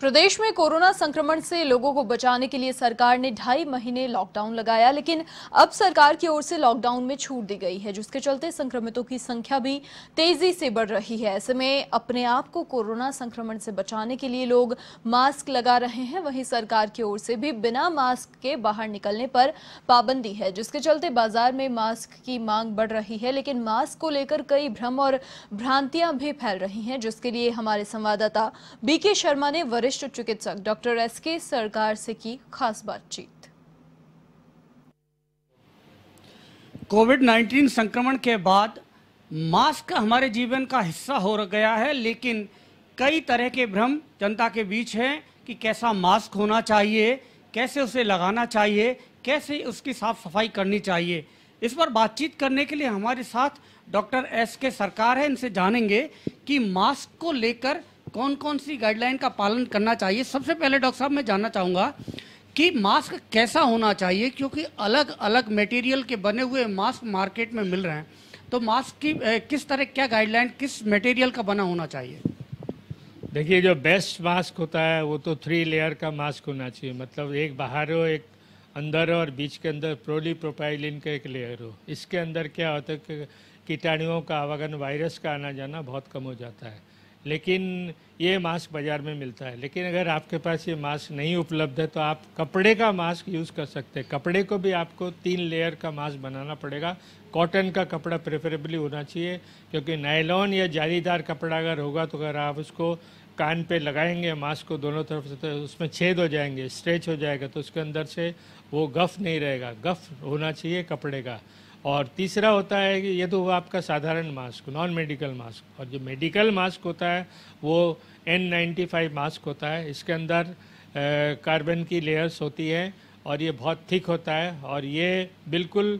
प्रदेश में कोरोना संक्रमण से लोगों को बचाने के लिए सरकार ने ढाई महीने लॉकडाउन लगाया लेकिन अब सरकार की ओर से लॉकडाउन में छूट दी गई है जिसके चलते संक्रमितों की संख्या भी तेजी से बढ़ रही है ऐसे में अपने आप को कोरोना संक्रमण से बचाने के लिए लोग मास्क लगा रहे हैं वहीं सरकार की ओर से भी बिना मास्क के बाहर निकलने पर पाबंदी है जिसके चलते बाजार में मास्क की मांग बढ़ रही है लेकिन मास्क को लेकर कई भ्रम और भ्रांतियां भी फैल रही हैं जिसके लिए हमारे संवाददाता बीके शर्मा ने वरिष्ठ वरिष्ठ चिकित्सक डॉक्टर एस के सरकार से की खास बातचीत कोविड 19 संक्रमण के बाद मास्क हमारे जीवन का हिस्सा हो गया है लेकिन कई तरह के भ्रम जनता के बीच हैं कि कैसा मास्क होना चाहिए कैसे उसे लगाना चाहिए कैसे उसकी साफ सफाई करनी चाहिए इस पर बातचीत करने के लिए हमारे साथ डॉक्टर एस के सरकार हैं इनसे जानेंगे कि मास्क को लेकर कौन कौन सी गाइडलाइन का पालन करना चाहिए सबसे पहले डॉक्टर साहब मैं जानना चाहूँगा कि मास्क कैसा होना चाहिए क्योंकि अलग अलग मटेरियल के बने हुए मास्क मार्केट में मिल रहे हैं तो मास्क की किस तरह क्या गाइडलाइन किस मटेरियल का बना होना चाहिए देखिए जो बेस्ट मास्क होता है वो तो थ्री लेयर का मास्क होना चाहिए मतलब एक बाहर हो एक अंदर हो और बीच के अंदर प्रोली प्रोपाइलिन का एक लेयर हो इसके अंदर क्या होता है कि कीटाणुओं का आवागन वायरस का आना जाना बहुत कम हो जाता है लेकिन ये मास्क बाज़ार में मिलता है लेकिन अगर आपके पास ये मास्क नहीं उपलब्ध है तो आप कपड़े का मास्क यूज़ कर सकते हैं कपड़े को भी आपको तीन लेयर का मास्क बनाना पड़ेगा कॉटन का कपड़ा प्रेफरेबली होना चाहिए क्योंकि नायलॉन या जालीदार कपड़ा अगर होगा तो अगर आप उसको कान पे लगाएंगे मास्क को दोनों तरफ से तो उसमें छेद हो जाएंगे स्ट्रेच हो जाएगा तो उसके अंदर से वो गफ़ नहीं रहेगा गफ़ होना चाहिए कपड़े का और तीसरा होता है कि ये तो हुआ आपका साधारण मास्क नॉन मेडिकल मास्क और जो मेडिकल मास्क होता है वो एन नाइन्टी फाइव मास्क होता है इसके अंदर कार्बन की लेयर्स होती है और ये बहुत थिक होता है और ये बिल्कुल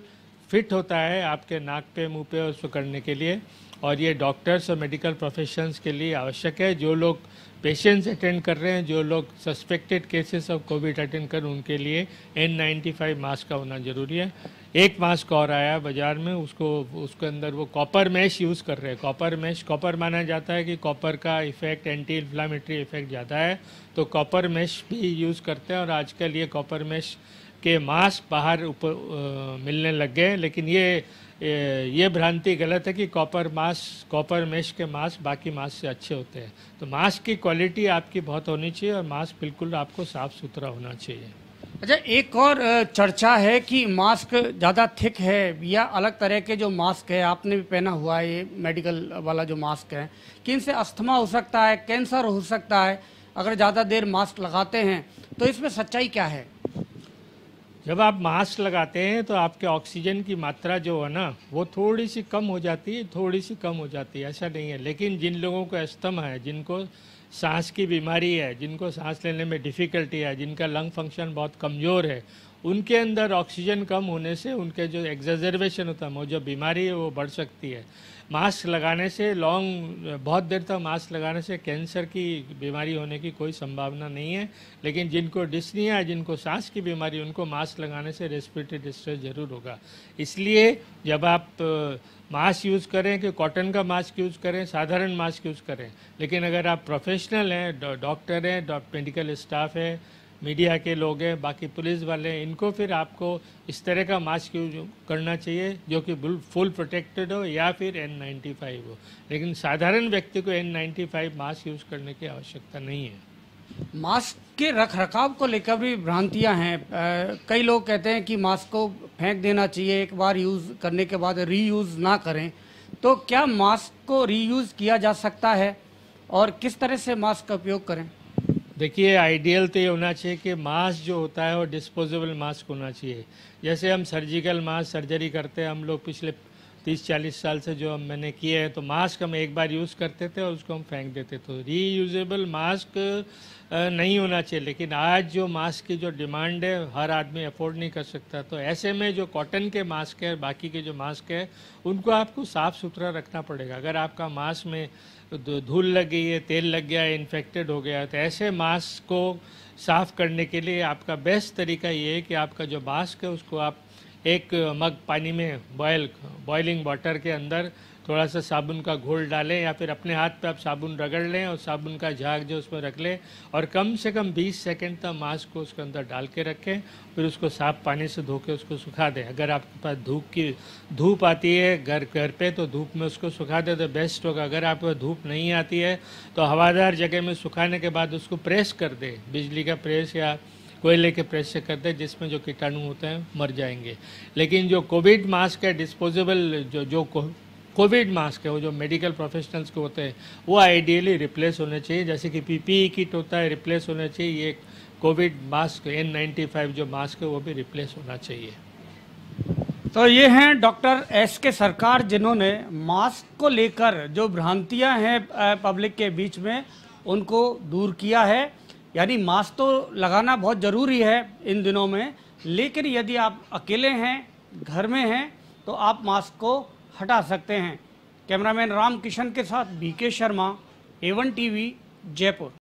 फिट होता है आपके नाक पे मुंह पे उसको करने के लिए और ये डॉक्टर्स और मेडिकल प्रोफेशंस के लिए आवश्यक है जो लोग पेशेंट्स अटेंड कर रहे हैं जो लोग suspected cases of COVID attend कर उनके लिए एन नाइन्टी फाइव मास्क का होना ज़रूरी है एक मास्क और आया बाजार में उसको उसके अंदर वो कॉपर मैश यूज़ कर रहे हैं कॉपर मैश कॉपर माना जाता है कि कॉपर का इफ़ेक्ट एंटी इन्फ्लामेटरी इफ़ेक्ट ज़्यादा है तो कॉपर मैश भी यूज़ करते हैं और आजकल ये कॉपर मैश के मास्क बाहर ऊपर मिलने लग गए लेकिन ये ये भ्रांति गलत है कि कॉपर मास्क कॉपर मेश के मास्क बाकी मास्क से अच्छे होते हैं तो मास्क की क्वालिटी आपकी बहुत होनी चाहिए और मास्क बिल्कुल आपको साफ़ सुथरा होना चाहिए अच्छा एक और चर्चा है कि मास्क ज़्यादा थिक है या अलग तरह के जो मास्क है आपने भी पहना हुआ है ये मेडिकल वाला जो मास्क है कि इनसे अस्थमा हो सकता है कैंसर हो सकता है अगर ज़्यादा देर मास्क लगाते हैं तो इसमें सच्चाई क्या है जब आप मास्क लगाते हैं तो आपके ऑक्सीजन की मात्रा जो है ना वो थोड़ी सी कम हो जाती है थोड़ी सी कम हो जाती है ऐसा नहीं है लेकिन जिन लोगों को अस्थमा है जिनको सांस की बीमारी है जिनको सांस लेने में डिफ़िकल्टी है जिनका लंग फंक्शन बहुत कमज़ोर है उनके अंदर ऑक्सीजन कम होने से उनके जो एग्जर्वेशन होता है जो बीमारी है वो बढ़ सकती है मास्क लगाने से लॉन्ग बहुत देर तक मास्क लगाने से कैंसर की बीमारी होने की कोई संभावना नहीं है लेकिन जिनको डिस्निया जिनको सांस की बीमारी उनको मास्क लगाने से रेस्पिरेटरी डिस्ट्रेस ज़रूर होगा इसलिए जब आप मास्क यूज़ करें कि कॉटन का मास्क यूज़ करें साधारण मास्क यूज़ करें लेकिन अगर आप प्रोफेशनल हैं डॉक्टर हैं मेडिकल स्टाफ हैं मीडिया के लोग हैं बाकी पुलिस वाले हैं इनको फिर आपको इस तरह का मास्क यूज करना चाहिए जो कि फुल प्रोटेक्टेड हो या फिर एन नाइन्टी फाइव हो लेकिन साधारण व्यक्ति को N ninety five mask use करने की आवश्यकता नहीं है मास्क के रख रखाव को लेकर भी भ्रांतियां हैं कई लोग कहते हैं कि मास्क को फेंक देना चाहिए एक बार यूज़ करने के बाद रीयूज़ ना करें तो क्या मास्क को रीयूज़ किया जा सकता है और किस तरह से मास्क का उपयोग करें देखिए आइडियल तो ये होना चाहिए कि मास्क जो होता है वो डिस्पोजेबल मास्क होना चाहिए जैसे हम सर्जिकल मास्क सर्जरी करते हैं हम लोग पिछले तीस चालीस साल से जो मैंने किए हैं तो मास्क हम एक बार यूज़ करते थे और उसको हम फेंक देते थे तो रीयूजेबल मास्क नहीं होना चाहिए लेकिन आज जो मास्क की जो डिमांड है हर आदमी अफोर्ड नहीं कर सकता तो ऐसे में जो कॉटन के मास्क है बाकी के जो मास्क है उनको आपको साफ़ सुथरा रखना पड़ेगा अगर आपका मास्क में धूल लग गई है तेल लग गया है इन्फेक्टेड हो गया है तो ऐसे मास्क को साफ़ करने के लिए आपका बेस्ट तरीका ये है कि आपका जो मास्क है उसको आप एक मग पानी में बॉयल बॉइलिंग वाटर के अंदर थोड़ा सा साबुन का घोल डालें या फिर अपने हाथ पे आप साबुन रगड़ लें और साबुन का झाग जो उसमें रख लें और कम से कम 20 सेकंड तक मास्क को उसके अंदर डाल के रखें फिर उसको साफ पानी से धो के उसको सुखा दें अगर आपके पास धूप की धूप आती है घर घर पे तो धूप में उसको सुखा दें तो बेस्ट होगा अगर आपके पास धूप नहीं आती है तो हवादार जगह में सुखाने के बाद उसको प्रेस कर दें बिजली का प्रेस या कोयले के प्रेस से करते हैं जिसमें जो कीटाणु होते हैं मर जाएंगे लेकिन जो कोविड मास्क है डिस्पोजेबल जो जो कोविड मास्क है वो जो मेडिकल प्रोफेशनल्स के होते हैं वो आइडियली रिप्लेस होने चाहिए जैसे कि पीपीई किट होता है रिप्लेस होना चाहिए ये COVID mask N ninety five जो मास्क है वो भी रिप्लेस होना चाहिए तो ये हैं डॉक्टर एस के सरकार जिन्होंने मास्क को लेकर जो भ्रांतियां हैं पब्लिक के बीच में उनको दूर किया है यानी मास्क तो लगाना बहुत ज़रूरी है इन दिनों में लेकिन यदि आप अकेले हैं घर में हैं तो आप मास्क को हटा सकते हैं कैमरामैन राम किशन के साथ B K Sharma Avon TV Jaipur